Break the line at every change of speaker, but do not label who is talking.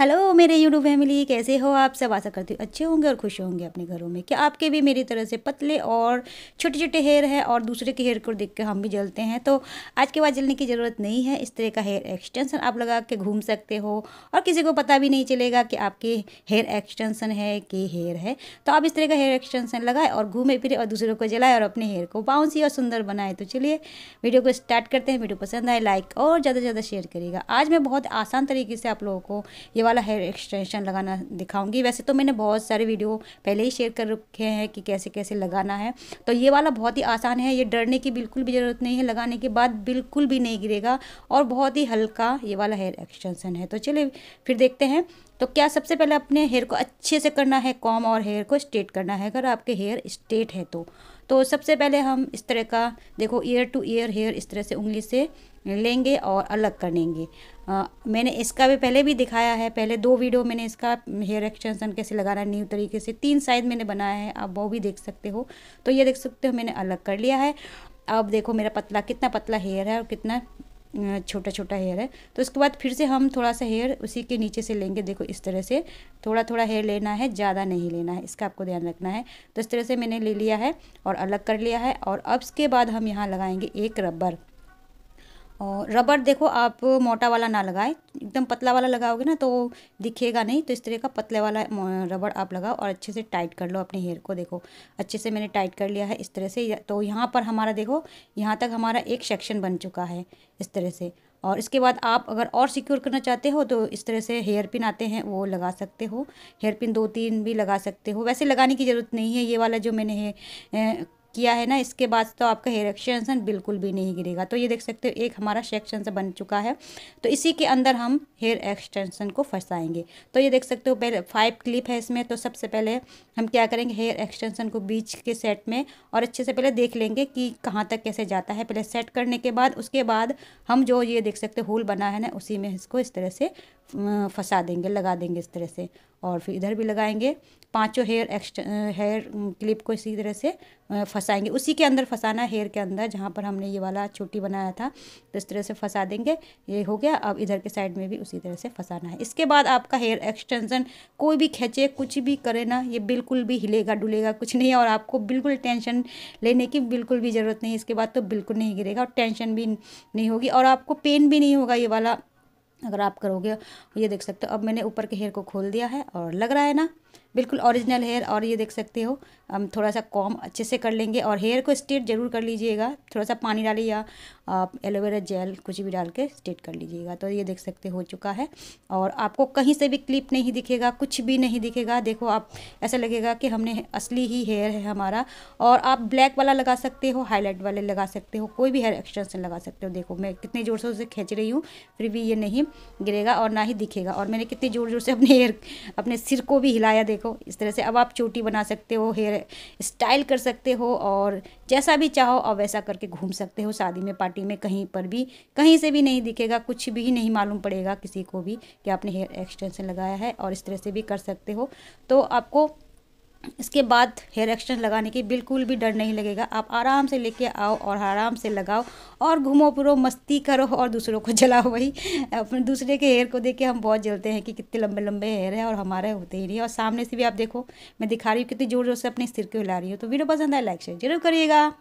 hello मेरे YouTube family कैसे हो आप सब आशा करती हूँ अच्छे होंगे और खुश होंगे अपने घरों में क्या आपके भी मेरी तरह से पतले और छोटे छोटे हेयर है और दूसरे के हेयर को देख कर हम भी जलते हैं तो आज के बाद जलने की ज़रूरत नहीं है इस तरह का हेयर एक्सटेंशन आप लगा के घूम सकते हो और किसी को पता भी नहीं चलेगा कि आपके हेयर एक्सटेंसन है कि हेयर है तो आप इस तरह का हेयर एक्सटेंसन लगाए और घूमे फिरे और दूसरों को जलाए और अपने हेयर को बाउंसी और सुंदर बनाए तो चलिए वीडियो को स्टार्ट करते हैं वीडियो पसंद आए लाइक और ज़्यादा से ज़्यादा शेयर करिएगा आज मैं बहुत आसान तरीके से आप लोगों को वाला हेयर एक्सटेंशन लगाना दिखाऊंगी वैसे तो मैंने बहुत सारे वीडियो पहले ही शेयर कर रखे हैं कि कैसे कैसे लगाना है तो ये वाला बहुत ही आसान है ये डरने की बिल्कुल भी ज़रूरत नहीं है लगाने के बाद बिल्कुल भी नहीं गिरेगा और बहुत ही हल्का ये वाला हेयर एक्सटेंशन है तो चलिए फिर देखते हैं तो क्या सबसे पहले अपने हेयर को अच्छे से करना है कॉम और हेयर को स्ट्रेट करना है अगर आपके हेयर स्ट्रेट है तो तो सबसे पहले हम इस तरह का देखो ईयर टू ईयर हेयर इस तरह से उंगली से लेंगे और अलग कर लेंगे आ, मैंने इसका भी पहले भी दिखाया है पहले दो वीडियो मैंने इसका हेयर एक्सटेंशन कैसे लगाना है न्यू तरीके से तीन साइज मैंने बनाया है आप वो भी देख सकते हो तो ये देख सकते हो मैंने अलग कर लिया है अब देखो मेरा पतला कितना पतला हेयर है और कितना छोटा छोटा हेयर है तो उसके बाद फिर से हम थोड़ा सा हेयर उसी के नीचे से लेंगे देखो इस तरह से थोड़ा थोड़ा हेयर लेना है ज़्यादा नहीं लेना है इसका आपको ध्यान रखना है तो इस तरह से मैंने ले लिया है और अलग कर लिया है और अब इसके बाद हम यहाँ लगाएंगे एक रबर और रबर देखो आप मोटा वाला ना लगाए एकदम पतला वाला लगाओगे ना तो दिखेगा नहीं तो इस तरह का पतले वाला रबड़ आप लगाओ और अच्छे से टाइट कर लो अपने हेयर को देखो अच्छे से मैंने टाइट कर लिया है इस तरह से तो यहाँ पर हमारा देखो यहाँ तक हमारा एक सेक्शन बन चुका है इस तरह से और इसके बाद आप अगर और सिक्योर करना चाहते हो तो इस तरह से हेयर पिन आते हैं वो लगा सकते हो हेयर पिन दो तीन भी लगा सकते हो वैसे लगाने की ज़रूरत नहीं है ये वाला जो मैंने किया है ना इसके बाद तो आपका हेयर एक्सटेंशन बिल्कुल भी नहीं गिरेगा तो ये देख सकते हो एक हमारा सेक्शन बन चुका है तो इसी के अंदर हम हेयर एक्सटेंशन को फंसाएंगे तो ये देख सकते हो पहले फाइव क्लिप है इसमें तो सबसे पहले हम क्या करेंगे हेयर एक्सटेंशन को बीच के सेट में और अच्छे से पहले देख लेंगे कि कहाँ तक कैसे जाता है पहले सेट करने के बाद उसके बाद हम जो ये देख सकते होल बना है ना उसी में इसको इस तरह से फंसा देंगे लगा देंगे इस तरह से और फिर इधर भी लगाएंगे पाँचों हेयर एक्सट हेयर क्लिप को इसी तरह से फंसा फंसाएंगे उसी के अंदर फंसाना हेयर के अंदर जहाँ पर हमने ये वाला छोटी बनाया था तो इस तरह से फंसा देंगे ये हो गया अब इधर के साइड में भी उसी तरह से फंसाना है इसके बाद आपका हेयर एक्सटेंसन कोई भी खींचे कुछ भी करे ना ये बिल्कुल भी हिलेगा डुलेगा कुछ नहीं और आपको बिल्कुल टेंशन लेने की बिल्कुल भी ज़रूरत नहीं इसके बाद तो बिल्कुल नहीं गिरेगा और टेंशन भी नहीं होगी और आपको पेन भी नहीं होगा ये वाला अगर आप करोगे ये देख सकते हो अब मैंने ऊपर के हेयर को खोल दिया है और लग रहा है ना बिल्कुल ओरिजिनल हेयर और ये देख सकते हो हम थोड़ा सा कॉम अच्छे से कर लेंगे और हेयर को स्ट्रेट जरूर कर लीजिएगा थोड़ा सा पानी डालिए या आप एलोवेरा जेल कुछ भी डाल के स्ट्रेट कर लीजिएगा तो ये देख सकते हो चुका है और आपको कहीं से भी क्लिप नहीं दिखेगा कुछ भी नहीं दिखेगा देखो आप ऐसा लगेगा कि हमने असली ही हेयर है हमारा और आप ब्लैक वाला लगा सकते हो हाईलाइट वाले लगा सकते हो कोई भी हेयर एक्सटेंशन लगा सकते हो देखो मैं कितने ज़ोर से उसे खींच रही हूँ फिर भी ये नहीं गिरेगा और ना ही दिखेगा और मैंने कितने ज़ोर ज़ोर से अपने हेयर अपने सिर को भी हिलाया देख देखो इस तरह से अब आप चोटी बना सकते हो हेयर स्टाइल कर सकते हो और जैसा भी चाहो अब वैसा करके घूम सकते हो शादी में पार्टी में कहीं पर भी कहीं से भी नहीं दिखेगा कुछ भी नहीं मालूम पड़ेगा किसी को भी कि आपने हेयर एक्सटेंशन लगाया है और इस तरह से भी कर सकते हो तो आपको इसके बाद हेयर एक्सटेंस लगाने की बिल्कुल भी डर नहीं लगेगा आप आराम से लेके आओ और आराम से लगाओ और घूमो फिरो मस्ती करो और दूसरों को जलाओ वही अपने दूसरे के हेयर को देख के हम बहुत जलते हैं कि कितने लंबे लंबे हेयर है और हमारे होते ही नहीं और सामने से भी आप देखो मैं दिखा रही हूँ कितनी जोर जोर से अपने सिर को हिला रही हूँ तो वीडियो पसंद आए लाइक शेयर जरूर करिएगा